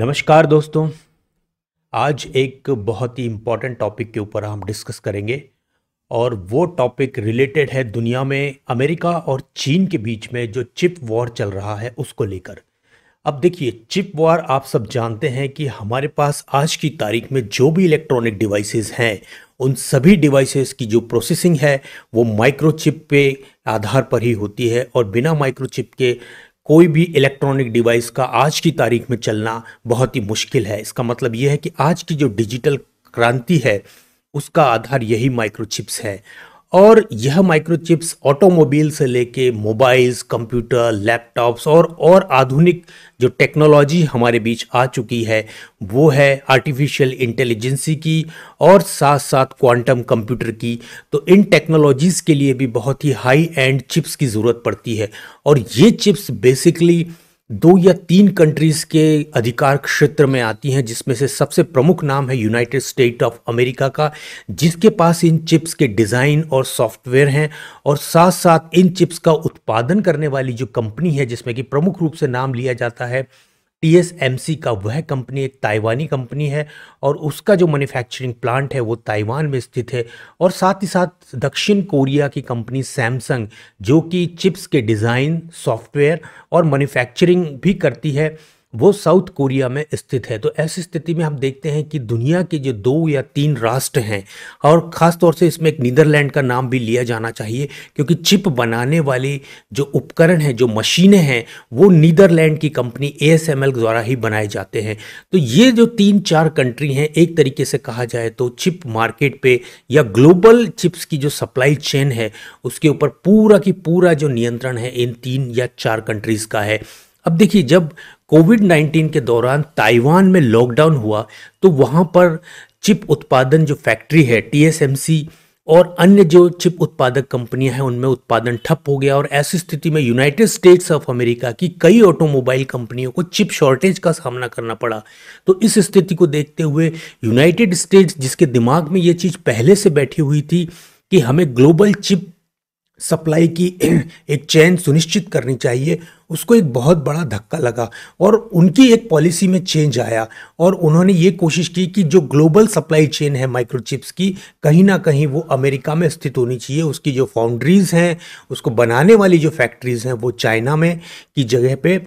नमस्कार दोस्तों आज एक बहुत ही इम्पॉर्टेंट टॉपिक के ऊपर हम डिस्कस करेंगे और वो टॉपिक रिलेटेड है दुनिया में अमेरिका और चीन के बीच में जो चिप वॉर चल रहा है उसको लेकर अब देखिए चिप वॉर आप सब जानते हैं कि हमारे पास आज की तारीख में जो भी इलेक्ट्रॉनिक डिवाइसेस हैं उन सभी डिवाइसेस की जो प्रोसेसिंग है वो माइक्रोचिप पे आधार पर ही होती है और बिना माइक्रोचिप के कोई भी इलेक्ट्रॉनिक डिवाइस का आज की तारीख में चलना बहुत ही मुश्किल है इसका मतलब यह है कि आज की जो डिजिटल क्रांति है उसका आधार यही माइक्रोचिप्स है और यह माइक्रोचिप्स ऑटोमोबाइल से लेके मोबाइल्स कंप्यूटर लैपटॉप्स और और आधुनिक जो टेक्नोलॉजी हमारे बीच आ चुकी है वो है आर्टिफिशियल इंटेलिजेंसी की और साथ साथ क्वांटम कंप्यूटर की तो इन टेक्नोलॉजीज़ के लिए भी बहुत ही हाई एंड चिप्स की ज़रूरत पड़ती है और ये चिप्स बेसिकली दो या तीन कंट्रीज के अधिकार क्षेत्र में आती हैं जिसमें से सबसे प्रमुख नाम है यूनाइटेड स्टेट ऑफ अमेरिका का जिसके पास इन चिप्स के डिज़ाइन और सॉफ्टवेयर हैं और साथ साथ इन चिप्स का उत्पादन करने वाली जो कंपनी है जिसमें कि प्रमुख रूप से नाम लिया जाता है TSMC का वह कंपनी एक ताइवानी कंपनी है और उसका जो मैन्युफैक्चरिंग प्लांट है वो ताइवान में स्थित है और साथ ही साथ दक्षिण कोरिया की कंपनी सैमसंग जो कि चिप्स के डिज़ाइन सॉफ्टवेयर और मैन्युफैक्चरिंग भी करती है वो साउथ कोरिया में स्थित है तो ऐसी स्थिति में हम देखते हैं कि दुनिया के जो दो या तीन राष्ट्र हैं और ख़ास तौर से इसमें एक नीदरलैंड का नाम भी लिया जाना चाहिए क्योंकि चिप बनाने वाले जो उपकरण हैं जो मशीनें हैं वो नीदरलैंड की कंपनी ए द्वारा ही बनाए जाते हैं तो ये जो तीन चार कंट्री हैं एक तरीके से कहा जाए तो चिप मार्केट पर या ग्लोबल चिप्स की जो सप्लाई चेन है उसके ऊपर पूरा की पूरा जो नियंत्रण है इन तीन या चार कंट्रीज़ का है अब देखिए जब कोविड 19 के दौरान ताइवान में लॉकडाउन हुआ तो वहाँ पर चिप उत्पादन जो फैक्ट्री है टीएसएमसी और अन्य जो चिप उत्पादक कंपनियां हैं उनमें उत्पादन ठप हो गया और ऐसी स्थिति में यूनाइटेड स्टेट्स ऑफ अमेरिका की कई ऑटोमोबाइल कंपनियों को चिप शॉर्टेज का सामना करना पड़ा तो इस स्थिति को देखते हुए यूनाइटेड स्टेट्स जिसके दिमाग में ये चीज़ पहले से बैठी हुई थी कि हमें ग्लोबल चिप सप्लाई की एक चैन सुनिश्चित करनी चाहिए उसको एक बहुत बड़ा धक्का लगा और उनकी एक पॉलिसी में चेंज आया और उन्होंने ये कोशिश की कि जो ग्लोबल सप्लाई चेन है माइक्रोचिप्स की कहीं ना कहीं वो अमेरिका में स्थित होनी चाहिए उसकी जो फाउंड्रीज़ हैं उसको बनाने वाली जो फैक्ट्रीज़ हैं वो चाइना में की जगह पर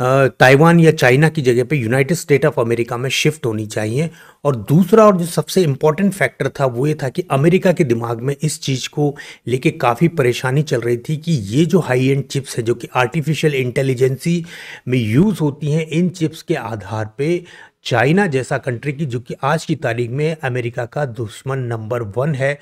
ताइवान या चाइना की जगह पे यूनाइटेड स्टेट ऑफ अमेरिका में शिफ्ट होनी चाहिए और दूसरा और जो सबसे इम्पॉर्टेंट फैक्टर था वो ये था कि अमेरिका के दिमाग में इस चीज़ को लेके काफ़ी परेशानी चल रही थी कि ये जो हाई एंड चिप्स है जो कि आर्टिफिशियल इंटेलिजेंसी में यूज़ होती हैं इन चिप्स के आधार पे चाइना जैसा कंट्री की जो कि आज की तारीख में अमेरिका का दुश्मन नंबर वन है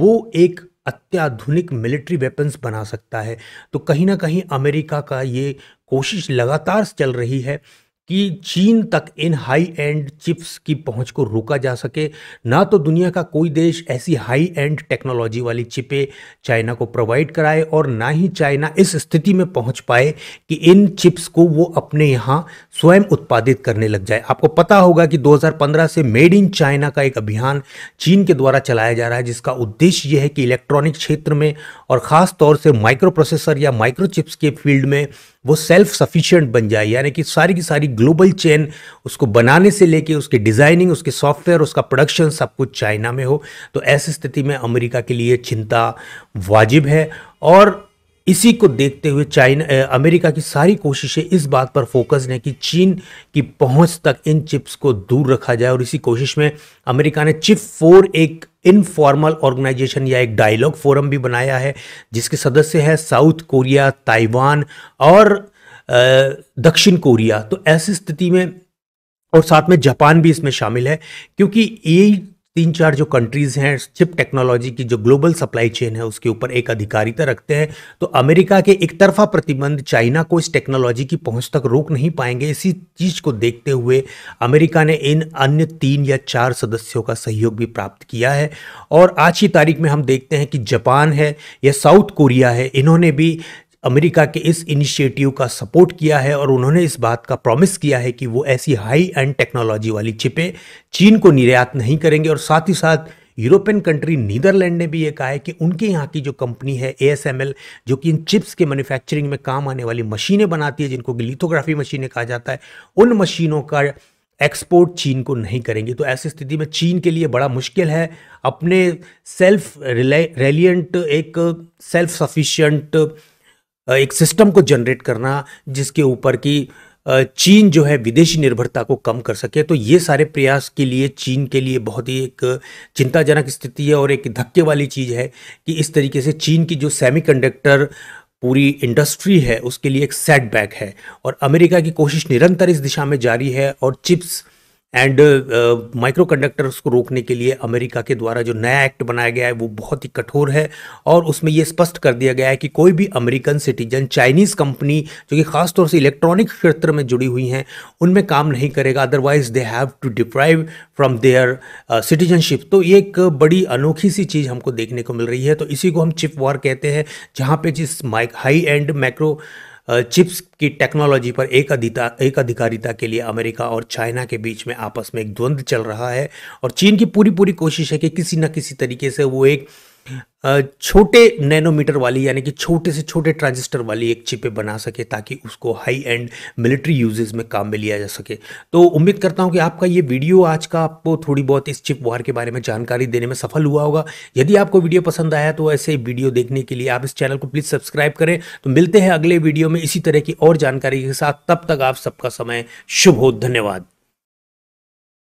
वो एक अत्याधुनिक मिलिट्री वेपन्स बना सकता है तो कहीं ना कहीं अमेरिका का ये कोशिश लगातार चल रही है कि चीन तक इन हाई एंड चिप्स की पहुंच को रोका जा सके ना तो दुनिया का कोई देश ऐसी हाई एंड टेक्नोलॉजी वाली चिपें चाइना को प्रोवाइड कराए और ना ही चाइना इस स्थिति में पहुंच पाए कि इन चिप्स को वो अपने यहाँ स्वयं उत्पादित करने लग जाए आपको पता होगा कि 2015 से मेड इन चाइना का एक अभियान चीन के द्वारा चलाया जा रहा है जिसका उद्देश्य यह है कि इलेक्ट्रॉनिक क्षेत्र में और ख़ास तौर से माइक्रो प्रोसेसर या माइक्रो चिप्स के फील्ड में वो सेल्फ सफिशिएंट बन जाए यानी कि सारी की सारी ग्लोबल चेन उसको बनाने से लेके उसके डिज़ाइनिंग उसके सॉफ्टवेयर उसका प्रोडक्शन सब कुछ चाइना में हो तो ऐसी स्थिति में अमेरिका के लिए चिंता वाजिब है और इसी को देखते हुए चाइना अमेरिका की सारी कोशिशें इस बात पर फोकस हैं कि चीन की पहुंच तक इन चिप्स को दूर रखा जाए और इसी कोशिश में अमेरिका ने चिप फोर एक इनफॉर्मल ऑर्गेनाइजेशन या एक डायलॉग फोरम भी बनाया है जिसके सदस्य हैं साउथ कोरिया ताइवान और दक्षिण कोरिया तो ऐसी स्थिति में और साथ में जापान भी इसमें शामिल है क्योंकि ये तीन चार जो कंट्रीज़ हैं चिप टेक्नोलॉजी की जो ग्लोबल सप्लाई चेन है उसके ऊपर एक अधिकारिता तो रखते हैं तो अमेरिका के एक तरफा प्रतिबंध चाइना को इस टेक्नोलॉजी की पहुंच तक रोक नहीं पाएंगे इसी चीज़ को देखते हुए अमेरिका ने इन अन्य तीन या चार सदस्यों का सहयोग भी प्राप्त किया है और आज की तारीख में हम देखते हैं कि जापान है या साउथ कोरिया है इन्होंने भी अमेरिका के इस इनिशिएटिव का सपोर्ट किया है और उन्होंने इस बात का प्रॉमिस किया है कि वो ऐसी हाई एंड टेक्नोलॉजी वाली चिपें चीन को निर्यात नहीं करेंगे और साथ ही साथ यूरोपियन कंट्री नीदरलैंड ने भी ये कहा है कि उनके यहाँ की जो कंपनी है ए जो कि इन चिप्स के मैन्युफैक्चरिंग में काम आने वाली मशीनें बनाती है जिनको लिथोग्राफी मशीनें कहा जाता है उन मशीनों का एक्सपोर्ट चीन को नहीं करेंगे तो ऐसी स्थिति में चीन के लिए बड़ा मुश्किल है अपने सेल्फ रेलियंट एक सेल्फ सफिशियंट एक सिस्टम को जनरेट करना जिसके ऊपर की चीन जो है विदेशी निर्भरता को कम कर सके तो ये सारे प्रयास के लिए चीन के लिए बहुत ही एक चिंताजनक स्थिति है और एक धक्के वाली चीज़ है कि इस तरीके से चीन की जो सेमीकंडक्टर पूरी इंडस्ट्री है उसके लिए एक सेटबैक है और अमेरिका की कोशिश निरंतर इस दिशा में जारी है और चिप्स एंड माइक्रो कंडक्टर्स को रोकने के लिए अमेरिका के द्वारा जो नया एक्ट बनाया गया है वो बहुत ही कठोर है और उसमें ये स्पष्ट कर दिया गया है कि कोई भी अमेरिकन सिटीजन चाइनीज़ कंपनी जो कि खासतौर से इलेक्ट्रॉनिक क्षेत्र में जुड़ी हुई हैं उनमें काम नहीं करेगा otherwise they have to deprive from their citizenship तो ये एक बड़ी अनोखी सी चीज़ हमको देखने को मिल रही है तो इसी को हम चिप वॉर कहते हैं जहाँ पे जिस माइक हाई एंड माइक्रो चिप्स की टेक्नोलॉजी पर एक अधिता एक अधिकारिता के लिए अमेरिका और चाइना के बीच में आपस में एक द्वंद्व चल रहा है और चीन की पूरी पूरी कोशिश है कि किसी न किसी तरीके से वो एक छोटे नैनोमीटर वाली यानी कि छोटे से छोटे ट्रांजिस्टर वाली एक चिपें बना सके ताकि उसको हाई एंड मिलिट्री यूजेस में काम में लिया जा सके तो उम्मीद करता हूं कि आपका ये वीडियो आज का आपको थोड़ी बहुत इस चिप वार के बारे में जानकारी देने में सफल हुआ होगा यदि आपको वीडियो पसंद आया तो ऐसे वीडियो देखने के लिए आप इस चैनल को प्लीज़ सब्सक्राइब करें तो मिलते हैं अगले वीडियो में इसी तरह की और जानकारी के साथ तब तक आप सबका समय शुभ हो धन्यवाद